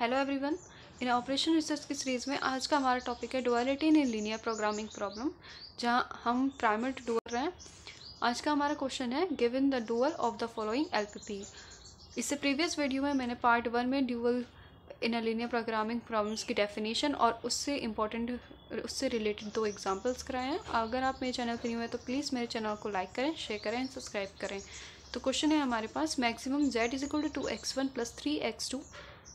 hello everyone in operation research की series में आज का हमारा टॉपिक है duality in linear programming problem जहाँ हम प्राइमेट रहे हैं आज का हमारा क्वेश्चन है given the dual of the following LPP इससे प्रीवियस वीडियो में मैंने पार्ट वन में dual in linear programming problems की डेफिनेशन और उससे इम्पोर्टेंट उससे रिलेटेड दो एग्जाम्पल्स कराए हैं अगर आप मेरे चैनल पर हुए हैं तो प्लीज़ मेरे चैनल को लाइक करें शेयर करें एंड सब्सक्राइब करें तो क्वेश्चन है हमारे पास maximum Z is equal to two X one plus three X two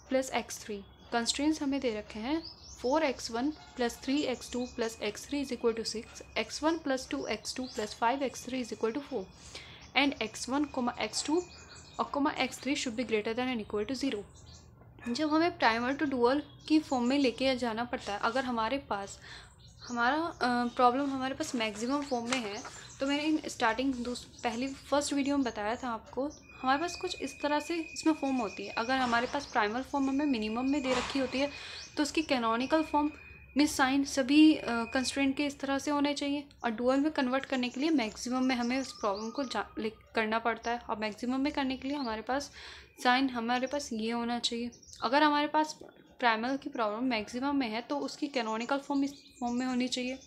plus X three constraints हमें दे रखे हैं four X one plus three X two plus X three is equal to six X one plus two X two plus five X three is equal to four and X one comma X two और comma X three should be greater than and equal to zero जब हमें primal to dual की form में लेके जाना पड़ता है अगर हमारे पास हमारा प्रॉब्लम हमारे पास मैक्सिमम फॉर्म में है तो मैंने इन स्टार्टिंग पहली फर्स्ट वीडियो में बताया था आपको हमारे पास कुछ इस तरह से इसमें फॉर्म होती है अगर हमारे पास प्राइमल फॉर्म हमें मिनिमम में दे रखी होती है तो उसकी कैनोनिकल फॉर्म में साइन सभी कंस्ट्रेंट के इस तरह से होने चाहिए और डुअल में कन्वर्ट करने के लिए मैक्सिमम में हमें उस प्रॉब्लम को करना पड़ता है और मैक्सिमम में करने के लिए हमारे पास साइन हमारे पास ये होना चाहिए अगर हमारे पास प्राइमल की प्रॉब्लम मैक्सिमम में है तो उसकी कैनोनिकल फॉर्म इस फॉर्म में होनी चाहिए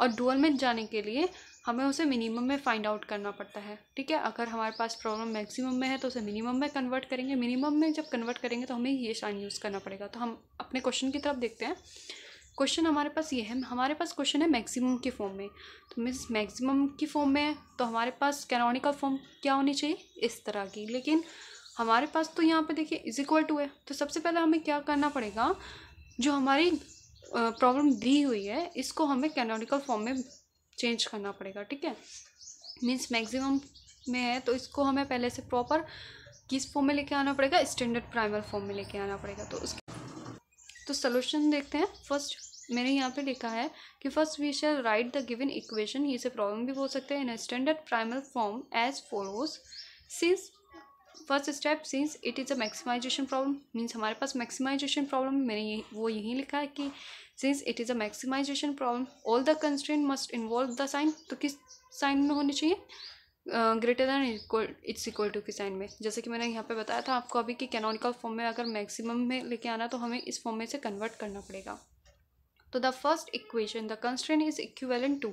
और डुअल में जाने के लिए हमें उसे मिनिमम में फाइंड आउट करना पड़ता है ठीक है अगर हमारे पास प्रॉब्लम मैक्सिमम में है तो उसे मिनिमम में कन्वर्ट करेंगे मिनिमम में जब कन्वर्ट करेंगे तो हमें ये साइन यूज़ करना पड़ेगा तो हम अपने क्वेश्चन की तरफ देखते हैं क्वेश्चन हमारे पास ये है हमारे पास क्वेश्चन है मैक्सिमम के फॉर्म में तो मीन्स मैक्सिमम की फॉर्म में तो हमारे पास कैनोनिकल फॉर्म क्या होनी चाहिए इस तरह की लेकिन हमारे पास तो यहाँ पे देखिए इज इक्वल टू है तो सबसे पहले हमें क्या करना पड़ेगा जो हमारी प्रॉब्लम दी हुई है इसको हमें कैनोनिकल फॉर्म में चेंज करना पड़ेगा ठीक है मीन्स मैक्सिमम में है तो इसको हमें पहले से प्रॉपर किस फॉर्म में लेके आना पड़ेगा स्टैंडर्ड प्राइमर फॉर्म में लेके आना पड़ेगा तो उसके तो सोल्यूशन देखते हैं फर्स्ट मैंने यहाँ पे लिखा है कि first we shall write the given equation ये से प्रॉब्लम भी बोल सकते हैं in standard primal form as follows since first step since it is a maximization problem means हमारे पास मैक्सिमाइजेशन प्रॉब्लम मैंने ये वो यहीं लिखा है कि since it is a maximization problem all the constant must involve the sign तो किस साइन में होनी चाहिए greater than equal it's equal to के साइन में जैसे कि मैंने यहाँ पे बताया था आपको अभी कि कैनोनिकल फॉर्म में अगर मैक्सिमम में लेके आना तो हमें इस फॉर्म में से कन्वर्ट करना पड़ेगा तो the first equation the constraint is equivalent to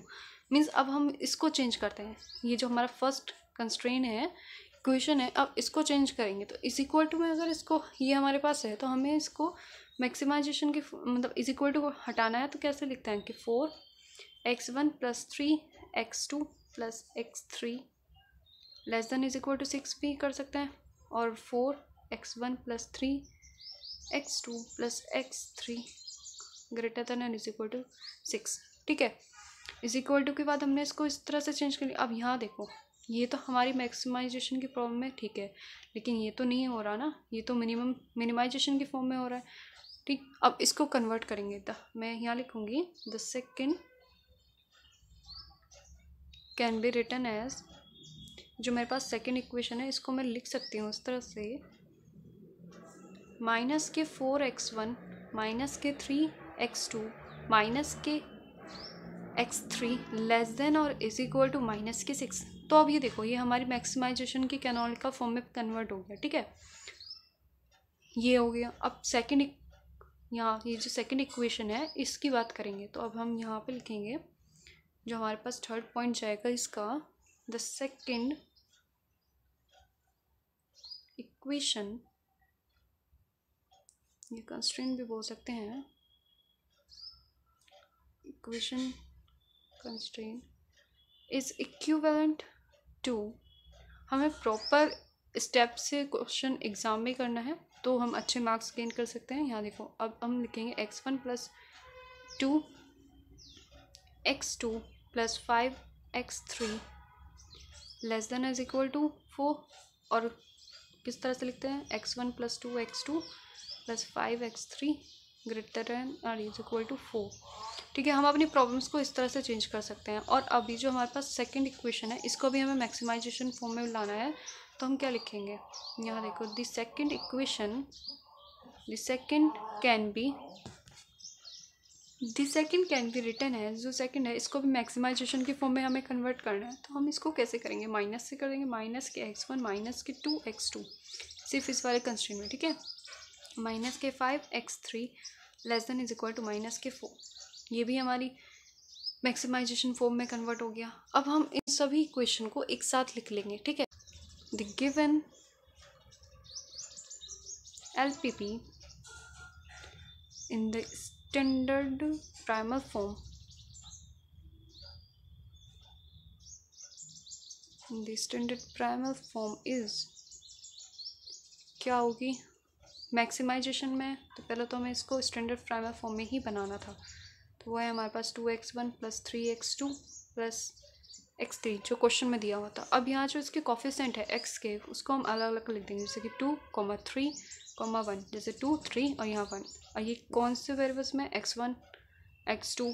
means अब हम इसको चेंज करते हैं ये जो हमारा फर्स्ट कंस्ट्रेन है इक्वेशन है अब इसको चेंज करेंगे तो इज इक्वल टू में अगर इसको ये हमारे पास है तो हमें इसको मैक्सिमाइजेशन के मतलब इज इक्वल टू हटाना है तो कैसे लिखते हैं कि four X one plus three X two plus X three less than is equal to six भी कर सकते हैं और four X one plus three X two plus X three greater than and is equal to six ठीक है is equal to के बाद हमने इसको इस तरह से चेंज कर लिया अब यहाँ देखो ये तो हमारी मैक्सिमाइजेशन की प्रॉब्लम है ठीक है लेकिन ये तो नहीं हो रहा ना ये तो मिनिमम मिनिमाइजेशन के फॉर्म में हो रहा है ठीक अब इसको कन्वर्ट करेंगे द मैं यहाँ लिखूँगी the second can be written as जो मेरे पास सेकेंड इक्वेशन है इसको मैं लिख सकती हूँ उस तरह से माइनस के फोर एक्स वन माइनस के थ्री एक्स टू माइनस के एक्स थ्री लेस देन और इज इक्वल टू माइनस के सिक्स तो अब ये देखो ये हमारी मैक्सिमाइजेशन की कैनॉल का फॉर्म में कन्वर्ट हो गया ठीक है ये हो गया अब सेकेंड यहाँ ये जो सेकंड इक्वेशन है इसकी बात करेंगे तो अब हम यहाँ पे लिखेंगे जो हमारे पास थर्ड पॉइंट जाएगा इसका द सेकंड इक्वेशन ये कंस्ट्रेंट भी बोल सकते हैं equation constraint is equivalent to हमें प्रॉपर स्टेप से क्वेश्चन एग्ज़ाम में करना है तो हम अच्छे मार्क्स गेन कर सकते हैं यहाँ देखो अब हम लिखेंगे X one plus two X two plus five X three less than is equal to four और किस तरह से लिखते हैं X one plus two X two plus five X three greater than or is equal to four ठीक है हम अपनी प्रॉब्लम्स को इस तरह से चेंज कर सकते हैं और अभी जो हमारे पास सेकंड इक्वेशन है इसको भी हमें मैक्सिमाइजेशन फॉर्म में लाना है तो हम क्या लिखेंगे यहाँ देखो the second equation the second can be the second can भी रिटर्न है जो सेकेंड है इसको भी मैक्सिमाइजेशन के फॉर्म में हमें कन्वर्ट करना है तो हम इसको कैसे करेंगे माइनस से करेंगे माइनस के एक्स वन माइनस के टू एक्स टू सिर्फ इस वाले कंस्ट्रेंट में ठीक है माइनस के five X three less than is equal to minus के फोर ये भी हमारी मैक्सिमाइजेशन फॉर्म में कन्वर्ट हो गया अब हम इन सभी इक्वेशन को एक साथ लिख लेंगे ठीक है the given LPP in the standard primal form the standard primal form is क्या होगी मैक्सिमाइजेशन में तो पहले तो हमें इसको स्टैंडर्ड प्राइमर फॉर्म में ही बनाना था तो वो है हमारे पास two X one plus three X two plus X three जो क्वेश्चन में दिया हुआ था अब यहाँ जो इसके कॉफिशेंट है एक्स के उसको हम अलग अलग लिख देंगे जैसे कि two comma three comma one जैसे टू थ्री और यहाँ वन और ये कौन से वेरिएबल्स में एक्स वन एक्स टू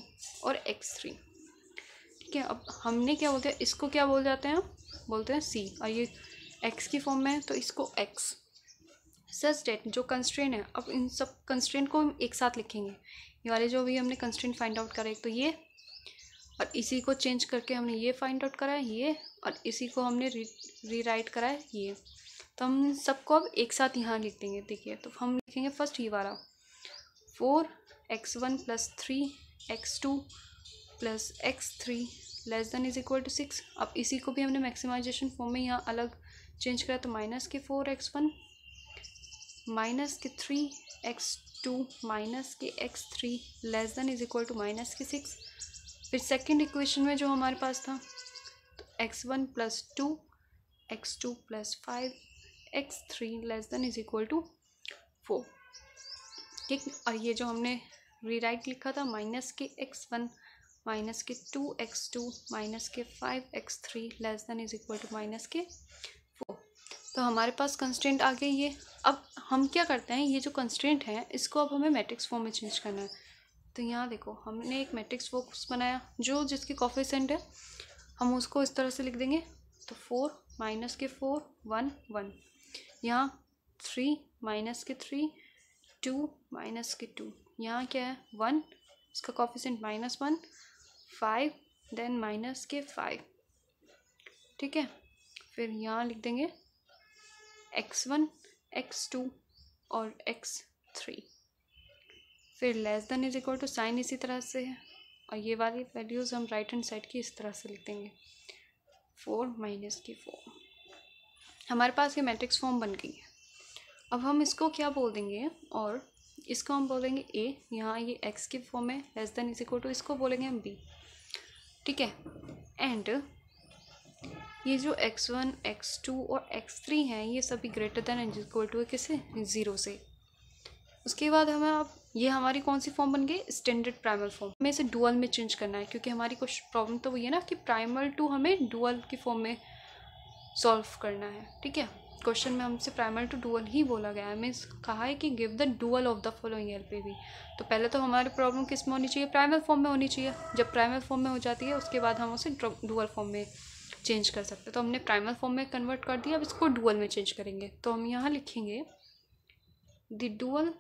और एक्स थ्री ठीक है अब हमने क्या बोलते हैं इसको क्या बोल जाते हैं हम बोलते हैं सी और ये एक्स की फॉर्म में है तो इसको एक्स सच डेट जो कंस्ट्रेंट है अब इन सब कंस्ट्रेंट को हम एक साथ लिखेंगे ये वाले जो भी हमने कंस्ट्रेंट फाइंड आउट करे एक तो ये और इसी को चेंज करके हमने ये फाइंड आउट करा है ये और इसी को हमने री रीराइट करा है ये तो हम सबको अब एक साथ यहाँ लिख देंगे देखिए तो हम लिखेंगे फर्स्ट ये वाला four X one plus three X two plus X three less than is equal to six अब इसी को भी हमने मैक्सिमाइजेशन फॉर्म में यहाँ अलग चेंज करा तो माइनस के फोर एक्स वन माइनस के थ्री एक्स टू माइनस के X three less than is equal to minus के सिक्स फिर सेकंड इक्वेशन में जो हमारे पास था तो X one plus two X two plus five X three less than is equal to four ठीक और ये जो हमने रीराइट लिखा था माइनस के एक्स वन माइनस के टू एक्स टू माइनस के five X three less than is equal to minus के फोर तो हमारे पास कंस्टेंट आ गई ये अब हम क्या करते हैं ये जो कंस्टेंट है इसको अब हमें मैट्रिक्स फॉर्म में चेंज करना है तो यहाँ देखो हमने एक मैट्रिक्स फोक्स बनाया जो जिसकी कॉफिसेंट है हम उसको इस तरह से लिख देंगे तो फोर माइनस के फोर वन वन यहाँ थ्री माइनस के थ्री टू माइनस के टू यहाँ क्या है वन उसका coefficient minus one five then minus के फाइव ठीक है फिर यहाँ लिख देंगे एक्स वन एक्स टू और एक्स थ्री फिर less than is equal to sign इसी तरह से है और ये वाली वैल्यूज़ हम राइट हैंड साइड की इस तरह से लिख देंगे फोर माइनस की फोर हमारे पास ये मैट्रिक्स फॉर्म बन गई है अब हम इसको क्या बोल देंगे और इसको हम बोलेंगे ए यहाँ ये एक्स की फॉर्म है less than is equal to इसको बोलेंगे हम बी ठीक है एंड ये जो एक्स वन एक्स टू और एक्स थ्री हैं ये सभी greater than is equal to है किसे ज़ीरो से उसके बाद हमें आप ये हमारी कौन सी फॉर्म बन गई स्टैंडर्ड प्राइमल फॉर्म हमें इसे डुअल में चेंज करना है क्योंकि हमारी कुछ प्रॉब्लम तो वही है ना कि प्राइमल टू हमें डुअल की फॉर्म में सॉल्व करना है ठीक है क्वेश्चन में हमसे प्राइमल टू डुअल ही बोला गया है मीन्स कहा है कि give the dual of the following L P तो पहले तो हमारी प्रॉब्लम किस में होनी चाहिए प्राइमल फॉर्म में होनी चाहिए जब प्राइमल फॉर्म में हो जाती है उसके बाद हम उसे डुअल फॉर्म में चेंज कर सकते हैं तो हमने प्राइमल फॉर्म में कन्वर्ट कर दिया अब इसको डुअल में चेंज करेंगे तो हम यहाँ लिखेंगे the dual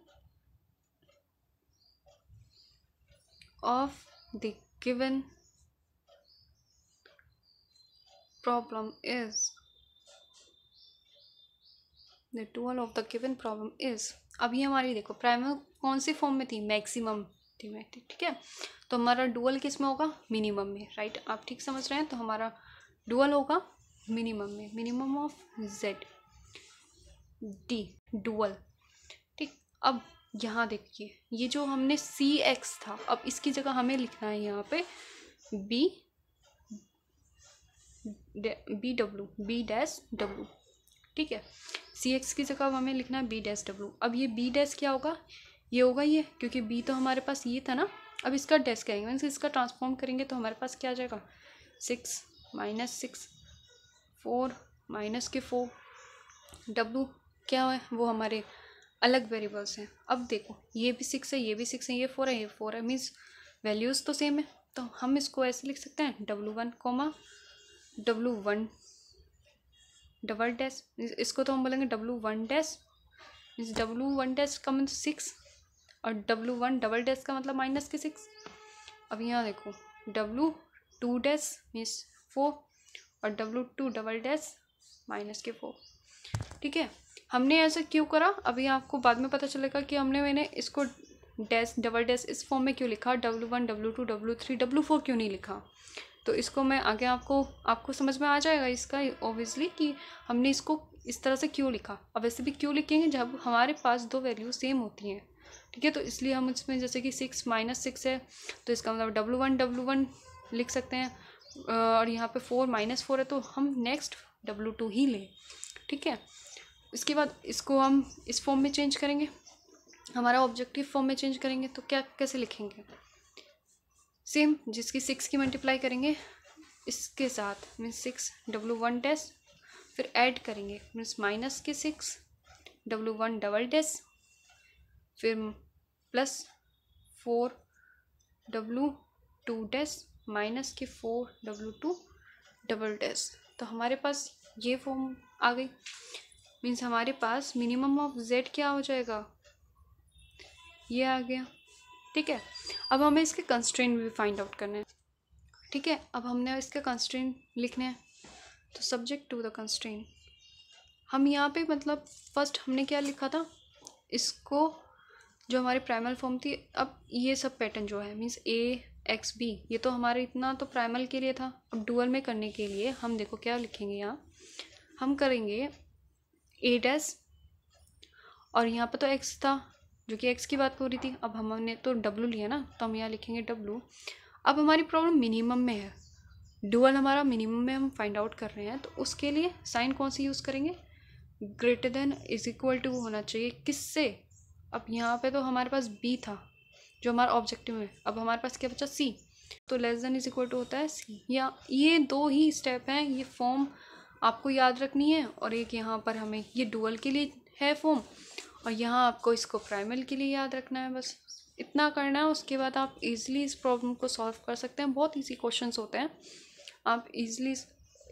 of the given problem is the dual of the given problem is अभी हमारी देखो प्राइमल कौन सी फॉर्म में थी मैक्सिमम थी मैं ठीक है तो हमारा डुअल किस में होगा मिनिमम में राइट आप ठीक समझ रहे हैं तो हमारा डुअल होगा मिनिमम में minimum of Z D dual ठीक अब यहाँ देखिए ये जो हमने सी एक्स था अब इसकी जगह हमें लिखना है यहाँ पे B B W B dash W ठीक है सी एक्स की जगह हमें लिखना है बी डैश डब्लू अब ये बी डैश क्या होगा ये होगा ये क्योंकि बी तो हमारे पास ये था ना अब इसका डैश कहेंगे मीन्स इसका ट्रांसफॉर्म करेंगे तो हमारे पास क्या आ जाएगा six minus six four minus के फोर डब्लू क्या है वो हमारे अलग वेरिएबल्स हैं अब देखो ये भी सिक्स है ये भी सिक्स है ये फोर है ये फोर है मीन्स वैल्यूज़ तो सेम है तो हम इसको ऐसे लिख सकते हैं W one comma W one double dash इसको तो हम बोलेंगे W one dash means W one dash का मीन्स सिक्स और डब्लू वन डबल डैश का मतलब माइनस मतलब के सिक्स अब यहाँ देखो W two dash means four और W two double dash minus के फोर ठीक है हमने ऐसा क्यों करा अभी आपको बाद में पता चलेगा कि हमने मैंने इसको डैश डबल डैश इस फॉर्म में क्यों लिखा W one W two W three W four क्यों नहीं लिखा तो इसको मैं आगे आपको आपको समझ में आ जाएगा इसका ओबियसली कि हमने इसको इस तरह से क्यों लिखा अब वैसे भी क्यों लिखेंगे जब हमारे पास दो वैल्यू सेम होती हैं ठीक है तो इसलिए हम इसमें जैसे कि सिक्स माइनस सिक्स है तो इसका मतलब डब्लू वन डब्लू वन लिख सकते हैं और यहाँ पे फोर माइनस फोर है तो हम नेक्स्ट डब्लू टू ही लें ठीक है इसके बाद इसको हम इस फॉर्म में चेंज करेंगे हमारा ऑब्जेक्टिव फॉर्म में चेंज करेंगे तो क्या कैसे लिखेंगे सेम जिसकी सिक्स की मल्टीप्लाई करेंगे इसके साथ means six W one dash फिर ऐड करेंगे मीन्स माइनस के six W one double dash फिर plus four W two dash minus के four W two double dash तो हमारे पास ये फॉर्म आ गई मीन्स हमारे पास मिनिमम ऑफ जेड क्या हो जाएगा ये आ गया ठीक है अब हमें इसके कंस्ट्रेंट भी फाइंड आउट करने हैं ठीक है अब हमने इसके कंस्ट्रेंट लिखने हैं तो सब्जेक्ट टू द कंस्ट्रेंट हम यहाँ पे मतलब फर्स्ट हमने क्या लिखा था इसको जो हमारी प्राइमल फॉर्म थी अब ये सब पैटर्न जो है मीन्स ए एक्स बी ये तो हमारे इतना तो प्राइमल के लिए था अब डुअल में करने के लिए हम देखो क्या लिखेंगे यहाँ हम करेंगे एट एस और यहाँ पर तो एक्स था जो कि एक्स की बात हो रही थी अब हमने तो डब्लू लिया ना तो हम यहाँ लिखेंगे डब्लू अब हमारी प्रॉब्लम मिनिमम में है डुअल हमारा मिनिमम में हम फाइंड आउट कर रहे हैं तो उसके लिए साइन कौन सी यूज़ करेंगे greater than is equal to होना चाहिए किससे अब यहाँ पे तो हमारे पास बी था जो हमारा ऑब्जेक्टिव है अब हमारे पास क्या बचा सी तो less than is equal to होता है सी या ये दो ही स्टेप हैं ये फॉर्म आपको याद रखनी है और एक यहाँ पर हमें ये डुअल के लिए है फोम और यहाँ आपको इसको प्राइमल के लिए याद रखना है बस इतना करना है उसके बाद आप इजीली इस प्रॉब्लम को सॉल्व कर सकते हैं बहुत इजी क्वेश्चंस होते हैं आप इजीली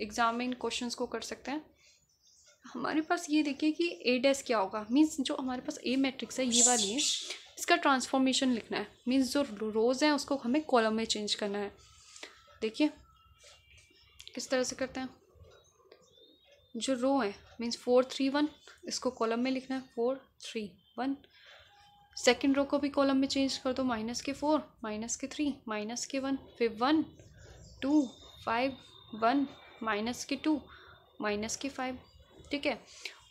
एग्ज़ाम में इन क्वेश्चन को कर सकते हैं हमारे पास ये देखिए कि ए डैस क्या होगा मीन्स जो हमारे पास ए मैट्रिक्स है ये वाली है इसका ट्रांसफॉर्मेशन लिखना है मीन्स जो रोज़ हैं उसको हमें कॉलम में चेंज करना है देखिए किस तरह से करते हैं जो रो है मीन्स फोर थ्री वन इसको कॉलम में लिखना है four three one second row को भी कॉलम में चेंज कर दो माइनस के फोर माइनस के थ्री माइनस के वन फिर one two five one minus के टू माइनस के फाइव ठीक है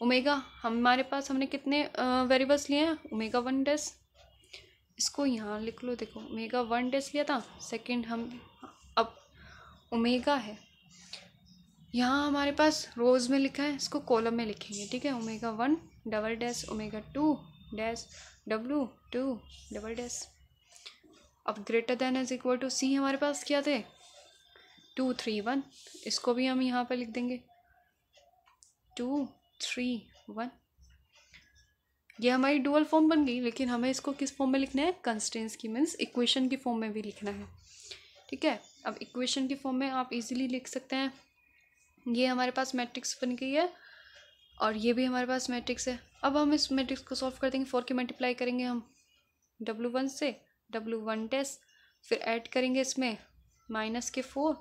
ओमेगा हमारे पास हमने कितने वेरिएबल्स लिए हैं ओमेगा वन डेस इसको यहाँ लिख लो देखो ओमेगा वन डैस लिया था सेकेंड हम अब ओमेगा है यहाँ हमारे पास रोज़ में लिखा है इसको कॉलम में लिखेंगे ठीक है omega one double dash omega two dash W two double dash अब greater than is equal to C हमारे पास क्या थे टू थ्री वन इसको भी हम यहाँ पर लिख देंगे टू थ्री वन ये हमारी डुअल फॉर्म बन गई लेकिन हमें इसको किस फॉर्म में लिखना है कंस्टेंस की मीन्स इक्वेशन की फॉर्म में भी लिखना है ठीक है अब इक्वेशन की फॉर्म में आप इजीली लिख सकते हैं ये हमारे पास मैट्रिक्स बन गई है और ये भी हमारे पास मैट्रिक्स है अब हम इस मैट्रिक्स को सॉल्व कर देंगे फोर की मल्टीप्लाई करेंगे हम डब्लू वन से डब्लू वन डैस फिर ऐड करेंगे इसमें माइनस के four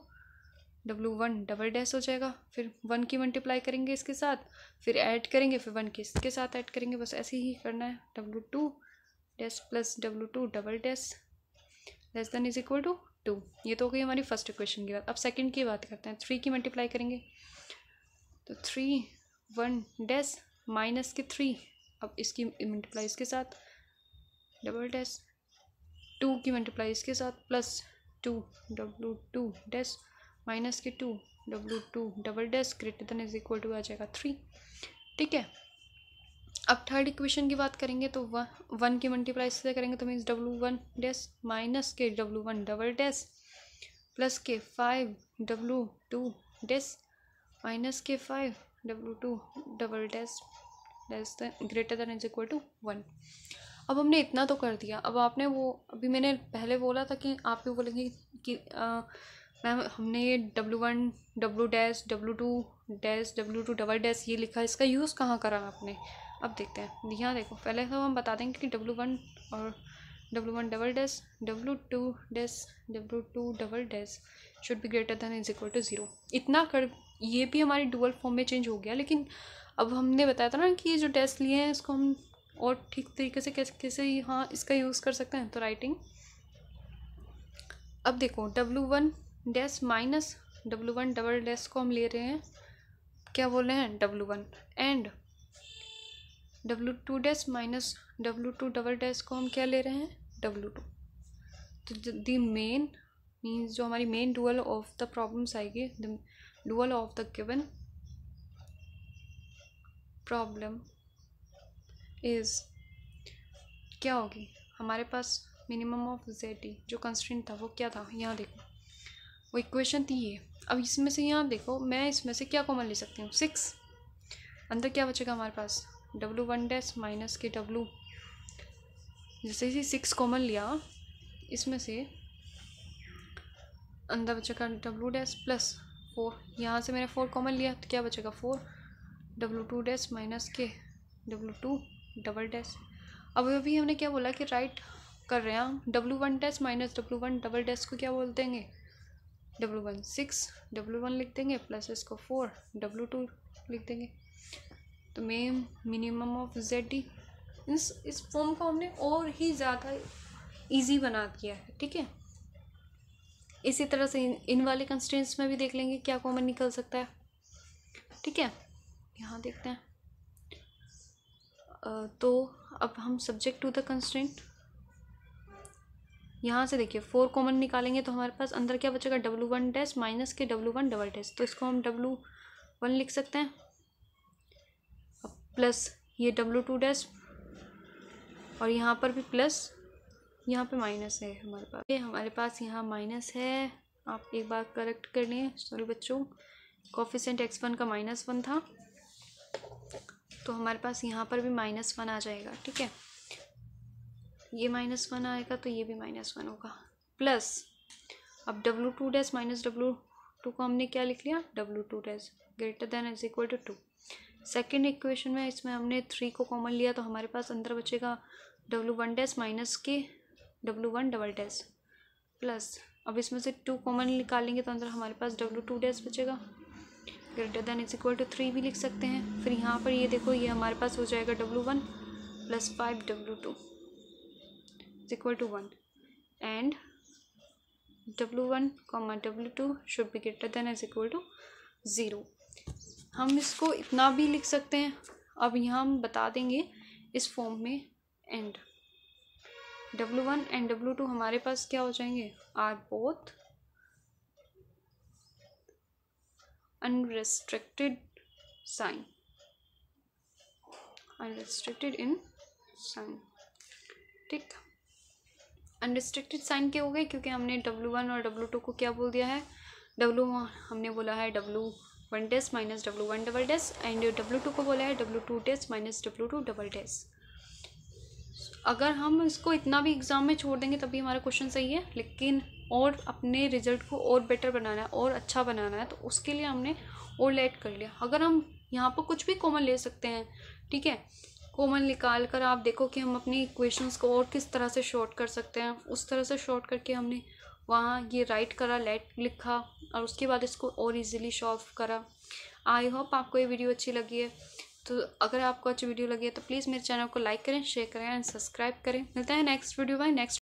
W one double dash हो जाएगा फिर वन की मल्टीप्लाई करेंगे इसके साथ फिर ऐड करेंगे फिर वन की इसके साथ ऐड करेंगे बस ऐसे ही करना है W two dash plus W two double dash less than is equal to two ये तो हो गई हमारी फर्स्ट इक्वेशन की बात अब सेकंड की बात करते हैं थ्री की मल्टीप्लाई करेंगे तो थ्री वन डैस माइनस के थ्री अब इसकी मल्टीप्लाई इसके साथ डबल डैस टू की मल्टीप्लाई इसके साथ plus two W two dash minus के two W two double dash greater than is equal to आ जाएगा थ्री ठीक है अब थर्ड इक्वेशन की बात करेंगे तो वन वन की मल्टीप्लाई से करेंगे तो means W one dash minus के W one double dash plus के five W two dash minus के five W two double dash dash greater than is equal to one अब हमने इतना तो कर दिया अब आपने वो अभी मैंने पहले बोला था कि आप भी बोलेंगे कि मैम हमने ये W one W dash W two dash W two double dash ये लिखा इसका यूज़ कहाँ करा आपने अब देखते हैं यहाँ देखो पहले तो हम बता देंगे कि डब्लू वन और W one double dash W two dash W two double dash should be greater than is equal to zero इतना कर ये भी हमारे डुअल फॉर्म में चेंज हो गया लेकिन अब हमने बताया था ना कि जो डेस लिए हैं इसको हम और ठीक तरीके से कैसे कैसे हाँ इसका यूज़ कर सकते हैं तो राइटिंग अब देखो W one dash minus W one double dash को हम ले रहे हैं क्या बोल रहे हैं W one and W two dash minus W two double dash को हम क्या ले रहे हैं डब्लू टू तो दी मेन मीन्स जो हमारी main dual of the problems आएगी the dual of the given problem is क्या होगी हमारे पास मिनिमम ऑफ जेड ई जो कंस्टेंट था वो क्या था यहाँ देखो वो इक्वेशन थी ये अब इसमें से यहाँ देखो मैं इसमें से क्या कॉमन ले सकती हूँ सिक्स अंदर क्या बचेगा हमारे पास डब्लू वन डैस माइनस के डब्लू जैसे ही सिक्स कॉमन लिया इसमें से अंदर बचेगा डब्लू डैस प्लस फोर यहाँ से मैंने फोर कॉमन लिया तो क्या बचेगा four W two dash minus के डब्लू टू डबल डैस अब अभी हमने क्या बोला कि राइट कर रहे हैं W one dash minus W one double dash को क्या बोल देंगे W one six W one लिख देंगे प्लस इसको फोर डब्लू टू लिख देंगे तो मैं मिनिमम ऑफ जेड डी इस इस फॉर्म को हमने और ही ज़्यादा इजी बना दिया है ठीक है इसी तरह से इन, इन वाले कंस्टेंट्स में भी देख लेंगे क्या कॉमन निकल सकता है ठीक है यहाँ देखते हैं आ, तो अब हम सब्जेक्ट टू द कंस्टेंट यहाँ से देखिए फोर कॉमन निकालेंगे तो हमारे पास अंदर क्या बचेगा डब्लू वन डैश माइनस के डब्लू वन डबल डैश तो इसको हम डब्लू वन लिख सकते हैं प्लस ये डब्लू टू डैश और यहाँ पर भी प्लस यहाँ पे माइनस है हमारे पास ये हमारे पास यहाँ माइनस है आप एक बार करेक्ट कर लें सॉरी बच्चों कॉफिशेंट एक्स वन का माइनस वन था तो हमारे पास यहाँ पर भी माइनस वन आ जाएगा ठीक है ये माइनस वन आएगा तो ये भी माइनस वन होगा प्लस अब W two dash minus W two को हमने क्या लिख लिया W two dash greater than is equal to two second equation में इसमें हमने थ्री को कॉमन लिया तो हमारे पास अंदर बचेगा डब्लू वन डैस माइनस के W one double dash plus अब इसमें से टू कॉमन निकालेंगे तो अंदर हमारे पास डब्लू टू डैस बचेगा greater than is equal to three भी लिख सकते हैं फिर यहाँ पर ये देखो ये हमारे पास हो जाएगा W one plus five W two is equal to one and W one comma W two should be greater than is equal to zero हम इसको इतना भी लिख सकते हैं अब यहाँ हम बता देंगे इस फॉर्म में and W one and W two हमारे पास क्या हो जाएंगे are both unrestricted sign unrestricted in sign ठीक अनरेस्ट्रिक्टेड साइन क्या हो गए क्योंकि हमने डब्लू वन और डब्लू टू को क्या बोल दिया है डब्लू हमने बोला है W one dash minus W one double dash and W two को बोला है W two dash minus W two double dash अगर हम इसको इतना भी एग्ज़ाम में छोड़ देंगे तभी हमारा क्वेश्चन सही है लेकिन और अपने रिजल्ट को और बेटर बनाना है और अच्छा बनाना है तो उसके लिए हमने और लेट कर लिया अगर हम यहाँ पर कुछ भी कॉमन ले सकते हैं ठीक है कॉमन निकाल कर आप देखो कि हम अपनी इक्वेशंस को और किस तरह से शॉर्ट कर सकते हैं उस तरह से शॉर्ट करके हमने वहाँ ये राइट करा लेट लिखा और उसके बाद इसको और इजीली ऑफ करा आई होप आपको ये वीडियो अच्छी लगी है तो अगर आपको अच्छी वीडियो लगी है तो प्लीज़ मेरे चैनल को लाइक करें शेयर करें एंड सब्सक्राइब करें मिलता है नेक्स्ट वीडियो बाय नेक्स्ट